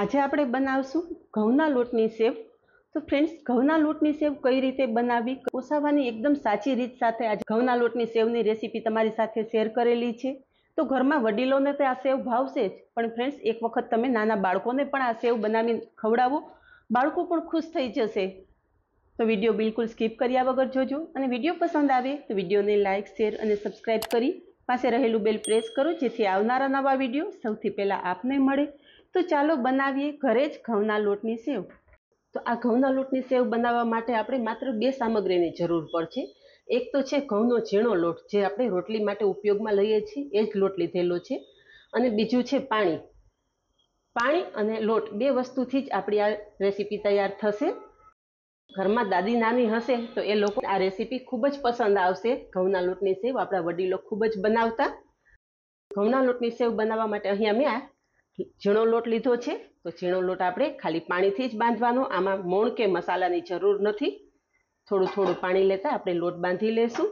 આજે આપણે બનાવશું ઘઉંના લોટની સેવ તો ફ્રેન્ડ્સ ઘઉંના લોટની સેવ કઈ રીતે બનાવવી કોસાવાની એકદમ સાચી રીત સાથે આજે ઘઉંના લોટની સેવની રેસીપી તમારી સાથે શેર કરેલી છે તો ઘરમાં વડીલોને તો આ સેવ ભાવશે જ પણ ફ્રેન્ડ્સ એક વખત તમે નાના બાળકોને પણ આ સેવ બનાવી ખવડાવો બાળકો પણ ખુશ થઈ જશે તો વિડીયો બિલકુલ સ્કીપ કર્યા વગર જોજો અને વિડીયો પસંદ આવે તો વિડીયોને લાઇક શેર અને સબસ્ક્રાઈબ કરી પાસે રહેલું બેલ પ્રેસ કરો જેથી આવનારા નવા વિડીયો સૌથી પહેલાં આપને મળે તો ચાલો બનાવીએ ઘરે જ ઘઉંના લોટની સેવ તો આ ઘઉંના લોટની સેવ બનાવવા માટે આપણે માત્ર બે સામગ્રીની જરૂર પડશે એક તો છે ઘઉંનો ઝીણો લોટ જે આપણે રોટલી માટે ઉપયોગમાં લઈએ છીએ એ જ લોટ લીધેલો છે અને બીજું છે પાણી પાણી અને લોટ બે વસ્તુથી જ આપણી આ રેસીપી તૈયાર થશે ઘરમાં દાદી નાની હશે તો એ લોકો આ રેસીપી ખૂબ જ પસંદ આવશે ઘઉંના લોટની સેવ આપણા વડીલો ખૂબ જ બનાવતા ઘઉંના લોટની સેવ બનાવવા માટે અહીંયા મેં આ ઝીણો લોટ લીધો છે તો ઝીણો લોટ આપણે ખાલી પાણીથી જ બાંધવાનો આમાં મોણ કે મસાલાની જરૂર નથી થોડું થોડું પાણી લેતા આપણે લોટ બાંધી લેશું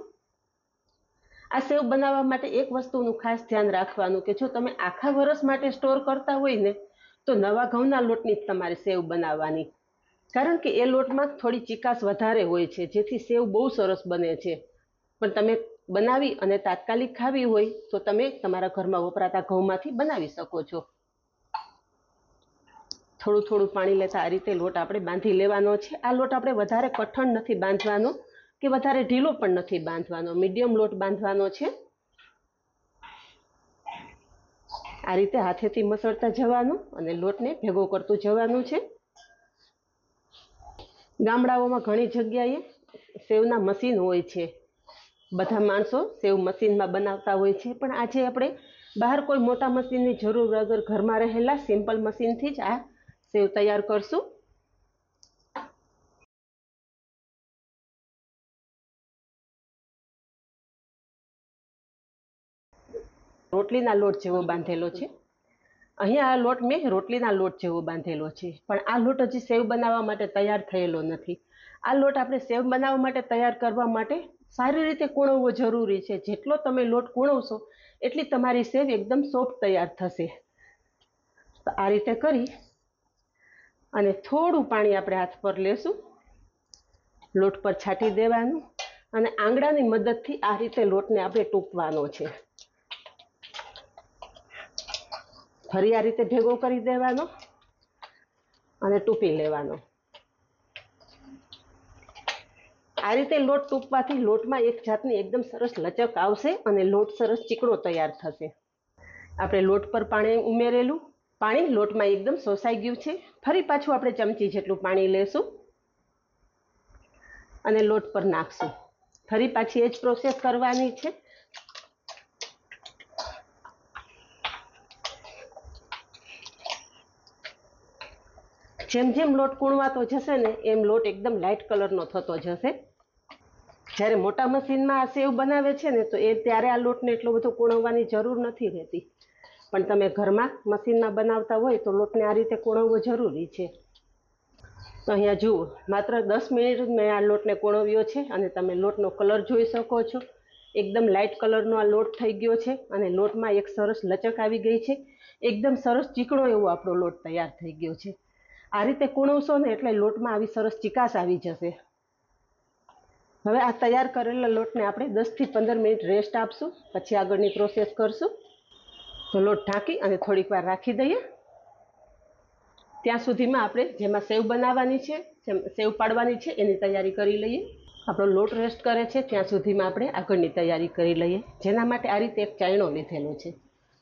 આ સેવ બનાવવા માટે એક વસ્તુનું ખાસ ધ્યાન રાખવાનું કે જો તમે આખા વરસ માટે સ્ટોર કરતા હોય ને તો નવા ઘઉંના લોટની જ તમારે સેવ બનાવવાની કારણ કે એ લોટમાં થોડી ચિકાસ વધારે હોય છે જેથી સેવ બહુ સરસ બને છે પણ તમે બનાવી અને તાત્કાલિક ખાવી હોય તો તમે તમારા ઘરમાં વપરાતા ઘઉંમાંથી બનાવી શકો છો થોડું થોડું પાણી લેતા આ રીતે લોટ આપણે બાંધી લેવાનો છે આ લોટ આપણે વધારે કઠણ નથી બાંધવાનો કે વધારે ઢીલો પણ નથી બાંધવાનો મીડિયમ લોટ બાંધવાનો છે આ રીતે હાથેથી મસળતા જવાનું અને લોટને ભેગો કરતું જવાનું છે ગામડાઓમાં ઘણી જગ્યાએ સેવના મશીન હોય છે બધા માણસો સેવ મશીનમાં બનાવતા હોય છે પણ આજે આપણે બહાર કોઈ મોટા મશીનની જરૂર વગર ઘરમાં રહેલા સિમ્પલ મશીનથી જ આ સેવ તૈયાર કરશું રોટલીના લોટ જેવો બાંધેલો છે અહીંયા આ લોટ મેં રોટલીના લોટ જેવો બાંધેલો છે પણ આ લોટ હજી સેવ બનાવવા માટે તૈયાર થયેલો નથી આ લોટ આપણે સેવ બનાવવા માટે તૈયાર કરવા માટે સારી રીતે કૂણવવો જરૂરી છે જેટલો તમે લોટ કુણવશો એટલી તમારી સેવ એકદમ સોફ્ટ તૈયાર થશે તો આ રીતે કરી અને થોડું પાણી આપણે હાથ પર લેશું લોટ પર છાંટી દેવાનું અને આંગળાની મદદથી આ રીતે લોટને આપણે ટૂંકવાનો છે ફરી આ રીતે ભેગો કરી દેવાનો અને ટૂંપી લેવાનો આ રીતે લોટ ટૂંકવાથી લોટમાં એક જાતની એકદમ સરસ લચક આવશે અને લોટ સરસ ચીકણો તૈયાર થશે આપણે લોટ પર પાણી ઉમેરેલું પાણી લોટમાં એકદમ સોસાઈ ગયું છે ફરી પાછું આપણે ચમચી જેટલું પાણી લેશું અને લોટ પર નાખશું ફરી પાછી એ જ પ્રોસેસ કરવાની છે જેમ જેમ લોટ કૂણવાતો જશે ને એમ લોટ એકદમ લાઇટ કલરનો થતો જશે જ્યારે મોટા મશીનમાં આ સેવ બનાવે છે ને તો એ ત્યારે આ લોટને એટલો બધો કૂણવવાની જરૂર નથી રહેતી પણ તમે ઘરમાં મશીનમાં બનાવતા હોય તો લોટને આ રીતે કોણવવો જરૂરી છે તો અહીંયા જુઓ માત્ર દસ મિનિટ મેં આ લોટને કોણવ્યો છે અને તમે લોટનો કલર જોઈ શકો છો એકદમ લાઇટ કલરનો આ લોટ થઈ ગયો છે અને લોટમાં એક સરસ લચક આવી ગઈ છે એકદમ સરસ ચીકણો એવો આપણો લોટ તૈયાર થઈ ગયો છે આ રીતે કોણવશો ને એટલે લોટમાં આવી સરસ ચિકાસ આવી જશે હવે આ તૈયાર કરેલા લોટને આપણે દસથી પંદર મિનિટ રેસ્ટ આપશું પછી આગળની પ્રોસેસ કરશું તો લોટ ઢાંકી અને થોડીક વાર રાખી દઈએ ત્યાં સુધીમાં આપણે જેમાં સેવ બનાવવાની છે સેવ પાડવાની છે એની તૈયારી કરી લઈએ આપણો લોટ રેસ્ટ કરે છે ત્યાં સુધીમાં આપણે આગળની તૈયારી કરી લઈએ જેના માટે આ રીતે એક ચાયણો લીધેલો છે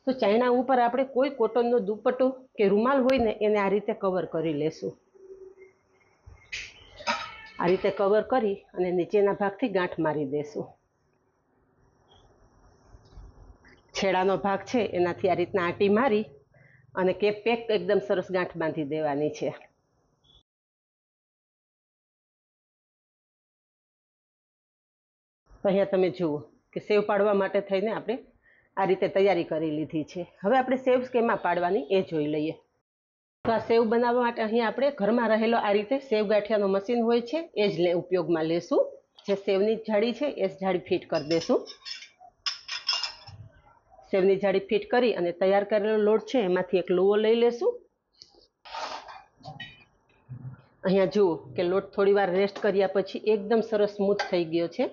તો ચાયણા ઉપર આપણે કોઈ કોટનનો દુપટ્ટો કે રૂમાલ હોય ને એને આ રીતે કવર કરી લેશું આ રીતે કવર કરી અને નીચેના ભાગથી ગાંઠ મારી દેશું છેડાનો ભાગ છે એનાથી આ રીતના આંટી મારી અને કેપ પેક એકદમ સરસ ગાંઠ બાંધી દેવાની છે અહીંયા તમે જુઓ કે સેવ પાડવા માટે થઈને આપણે આ રીતે તૈયારી કરી લીધી છે હવે આપણે સેવ કેમાં પાડવાની એ જોઈ લઈએ તો આ સેવ બનાવવા માટે અહીંયા આપણે ઘરમાં રહેલો આ રીતે સેવ ગાંઠિયાનું મશીન હોય છે એ જ ઉપયોગમાં લેશું જે સેવની જાળી છે એ જ જાળી ફિટ કરી દેશું સેવની જાળી ફિટ કરી અને તૈયાર કરેલો લોટ છે એમાંથી એક લુવો લઈ લેશું અહીંયા જુઓ કે લોટ થોડી વાર રેસ્ટ કર્યા પછી એકદમ સરસ સ્મૂથ થઈ ગયો છે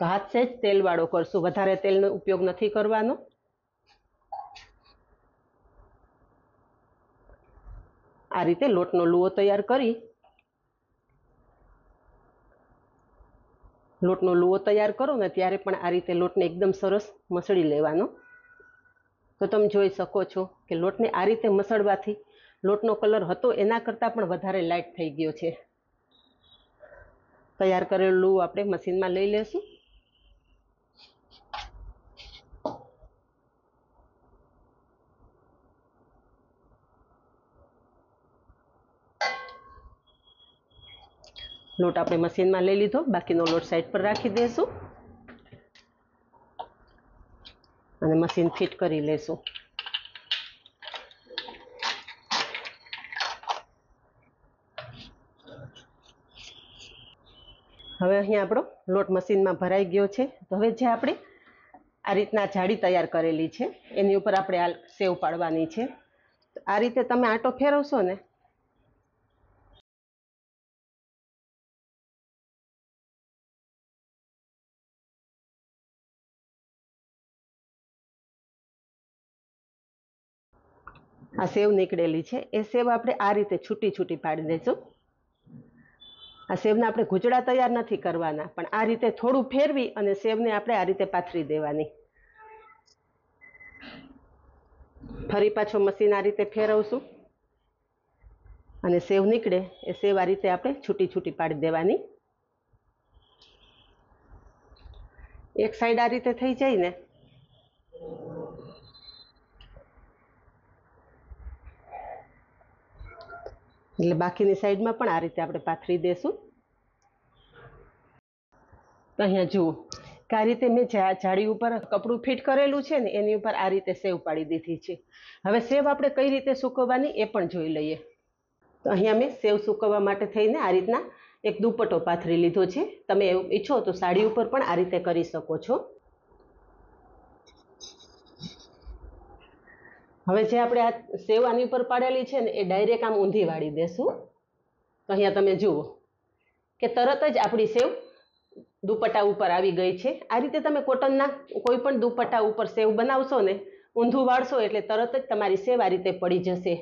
ભાત હાથ સહેજ તેલવાળો કરશું વધારે તેલનો ઉપયોગ નથી કરવાનો આ રીતે લોટનો લુઓ તૈયાર કરી લોટનો લૂવો તૈયાર કરો ને ત્યારે પણ આ રીતે લોટને એકદમ સરસ મસળી લેવાનો તો તમે જોઈ શકો છો કે લોટને આ રીતે મસળવાથી લોટનો કલર હતો એના કરતાં પણ વધારે લાઇટ થઈ ગયો છે તૈયાર કરેલો લૂવો આપણે મશીનમાં લઈ લઈશું લોટ આપણે મશીનમાં લઈ લીધો બાકીનો લોટ સાઈડ પર રાખી દઈશું અને મશીન ફિટ કરી લેશું હવે અહીંયા આપણો લોટ મશીનમાં ભરાઈ ગયો છે તો હવે જે આપણે આ રીતના જાડી તૈયાર કરેલી છે એની ઉપર આપણે આ સેવ પાડવાની છે આ રીતે તમે આટો ફેરવશો ને આ સેવ નીકળેલી છે એ સેવ આપણે આ રીતે છૂટી છૂટી પાડી દઈશું આ સેવને આપણે ઘૂંચડા તૈયાર નથી કરવાના પણ આ રીતે થોડું ફેરવી અને સેવને આપણે આ રીતે પાથરી દેવાની ફરી પાછો મશીન આ રીતે ફેરવશું અને સેવ નીકળે એ સેવ આ રીતે આપણે છૂટી છૂટી પાડી દેવાની એક સાઈડ આ રીતે થઈ જાય ને એટલે બાકીની સાઈડમાં પણ આ રીતે આપણે પાથરી દઈશું તો અહીંયા જુઓ કે આ રીતે મેં જાળી ઉપર કપડું ફિટ કરેલું છે ને એની ઉપર આ રીતે સેવ પાડી દીધી છે હવે સેવ આપણે કઈ રીતે સૂકવવાની એ પણ જોઈ લઈએ તો અહીંયા મેં સેવ સૂકવવા માટે થઈને આ રીતના એક દુપટ્ટો પાથરી લીધો છે તમે એવું ઈચ્છો તો સાડી ઉપર પણ આ રીતે કરી શકો છો હવે જે આપણે આ સેવાની ઉપર પાડેલી છે ને એ ડાયરેક્ટ આમ ઊંધી વાળી દેશું તો અહીંયા તમે જુઓ કે તરત જ આપણી સેવ દુપટ્ટા ઉપર આવી ગઈ છે આ રીતે તમે કોટનના કોઈ પણ દુપટ્ટા ઉપર સેવ બનાવશો ને ઊંધું વાળશો એટલે તરત જ તમારી સેવ આ રીતે પડી જશે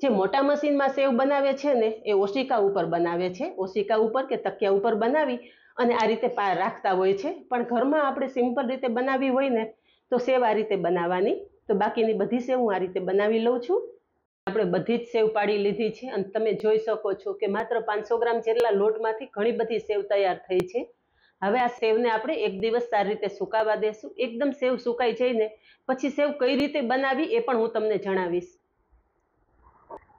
જે મોટા મશીનમાં સેવ બનાવે છે ને એ ઓશિકા ઉપર બનાવે છે ઓશિકા ઉપર કે તકિયા ઉપર બનાવી અને આ રીતે પાર રાખતા હોય છે પણ ઘરમાં આપણે સિમ્પલ રીતે બનાવી હોય ને તો સેવ આ રીતે બનાવવાની તો બાકીની બધી સેવ હું આ રીતે બનાવી લઉં છું આપણે બધી જ સેવ પાડી લીધી છે અને તમે જોઈ શકો છો કે માત્ર પાંચસો ગ્રામ જેટલા લોટમાંથી ઘણી બધી સેવ તૈયાર થઈ છે હવે આ સેવને આપણે એક દિવસ સારી રીતે સુકાવા દેશું એકદમ સેવ સુકાઈ જઈને પછી સેવ કઈ રીતે બનાવી એ પણ હું તમને જણાવીશ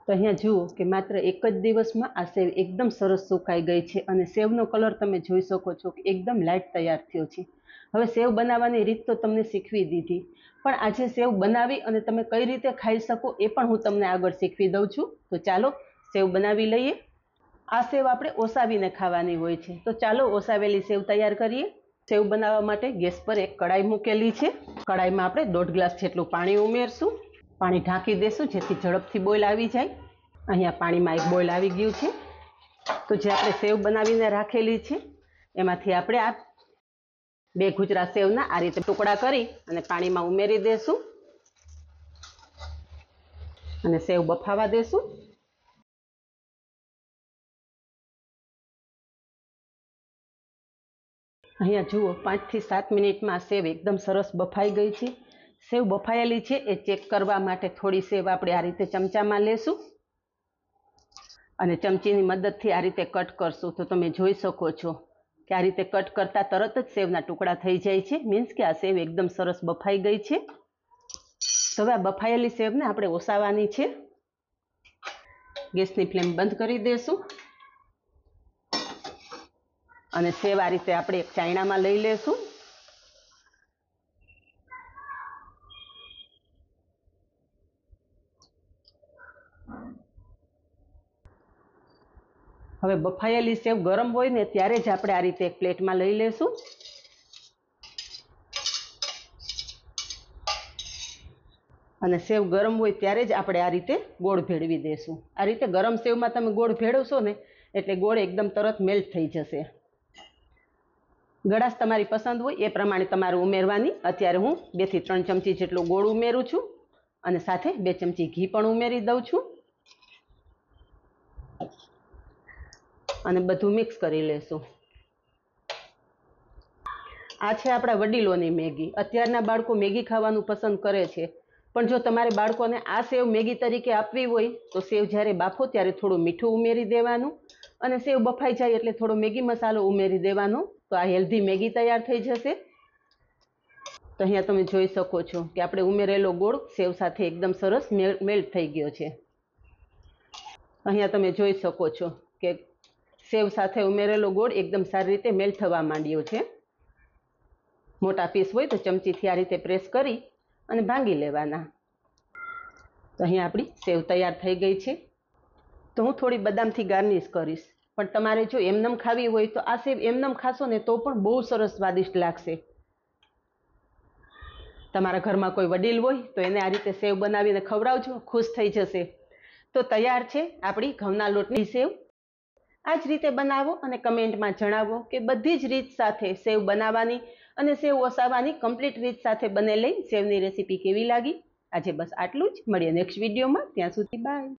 તો અહીંયા જુઓ કે માત્ર એક જ દિવસમાં આ સેવ એકદમ સરસ સુકાઈ ગઈ છે અને સેવનો કલર તમે જોઈ શકો છો કે એકદમ લાઇટ તૈયાર થયો છે હવે સેવ બનાવવાની રીત તો તમને શીખવી દીધી પણ આજે સેવ બનાવી અને તમે કઈ રીતે ખાઈ શકો એ પણ હું તમને આગળ શીખવી દઉં છું તો ચાલો સેવ બનાવી લઈએ આ સેવ આપણે ઓસાવીને ખાવાની હોય છે તો ચાલો ઓસાવેલી સેવ તૈયાર કરીએ સેવ બનાવવા માટે ગેસ પર એક કડાઈ મૂકેલી છે કડાઈમાં આપણે દોઢ ગ્લાસ જેટલું પાણી ઉમેરશું પાણી ઢાંકી દેશું જેથી ઝડપથી બોઇલ આવી જાય અહીંયા પાણીમાં એક બોઇલ આવી ગયું છે તો જે આપણે સેવ બનાવીને રાખેલી છે એમાંથી આપણે આ બે ગુજરાત સેવના આ રીતે ટુકડા કરી અને પાણીમાં ઉમેરી દેશું અને સેવ બફાવા દેશું અહીંયા જુઓ પાંચથી સાત મિનિટમાં સેવ એકદમ સરસ બફાઈ ગઈ છે સેવ બફાયેલી છે એ ચેક કરવા માટે થોડી સેવ આપણે આ રીતે ચમચામાં લેશું અને ચમચીની મદદથી આ રીતે કટ કરશું તો તમે જોઈ શકો છો કે આ રીતે કટ કરતાં તરત જ સેવના ટુકડા થઈ જાય છે મીન્સ કે આ સેવ એકદમ સરસ બફાઈ ગઈ છે તો હવે આ બફાયેલી સેવને આપણે ઓસાવાની છે ગેસની ફ્લેમ બંધ કરી દઈશું અને સેવ આ રીતે આપણે એક ચાયણામાં લઈ લેશું હવે બફાયેલી સેવ ગરમ હોય ને ત્યારે જ આપણે આ રીતે એક પ્લેટમાં લઈ લેશું અને સેવ ગરમ હોય ત્યારે જ આપણે આ રીતે ગોળ ભેળવી દઈશું આ રીતે ગરમ સેવમાં તમે ગોળ ભેળવશો ને એટલે ગોળ એકદમ તરત મેલ્ટ થઈ જશે ગળાશ તમારી પસંદ હોય એ પ્રમાણે તમારે ઉમેરવાની અત્યારે હું બેથી ત્રણ ચમચી જેટલું ગોળ ઉમેરું છું અને સાથે બે ચમચી ઘી પણ ઉમેરી દઉં છું અને બધું મિક્સ કરી લેશું આ છે આપણા વડીલોની મેગી અત્યારના બાળકો મેગી ખાવાનું પસંદ કરે છે પણ જો તમારે બાળકોને આ સેવ મેગી તરીકે આપવી હોય તો સેવ જ્યારે બાફો ત્યારે થોડું મીઠું ઉમેરી દેવાનું અને સેવ બફાઈ જાય એટલે થોડો મેગી મસાલો ઉમેરી દેવાનો તો આ હેલ્ધી મેગી તૈયાર થઈ જશે તો અહીંયા તમે જોઈ શકો છો કે આપણે ઉમેરેલો ગોળ સેવ સાથે એકદમ સરસ મેલ્ટ થઈ ગયો છે અહીંયા તમે જોઈ શકો છો કે સેવ સાથે ઉમેરેલો ગોળ એકદમ સારી રીતે મેલ થવા માંડ્યો છે મોટા પીસ હોય તો ચમચીથી આ રીતે પ્રેસ કરી અને ભાંગી લેવાના તો અહીંયા આપણી સેવ તૈયાર થઈ ગઈ છે તો હું થોડી બદામથી ગાર્નિશ કરીશ પણ તમારે જો એમનેમ ખાવી હોય તો આ સેવ એમનેમ ખાશો ને તો પણ બહુ સરસ સ્વાદિષ્ટ લાગશે તમારા ઘરમાં કોઈ વડીલ હોય તો એને આ રીતે સેવ બનાવીને ખવડાવજો ખુશ થઈ જશે તો તૈયાર છે આપણી ઘઉંના લોટની સેવ આ જ રીતે બનાવો અને કમેન્ટમાં જણાવો કે બધી જ રીત સાથે સેવ બનાવવાની અને સેવ ઓસાવવાની કમ્પ્લીટ રીત સાથે બનેલી સેવની રેસીપી કેવી લાગી આજે બસ આટલું જ મળીએ નેક્સ્ટ વિડીયોમાં ત્યાં સુધી બાય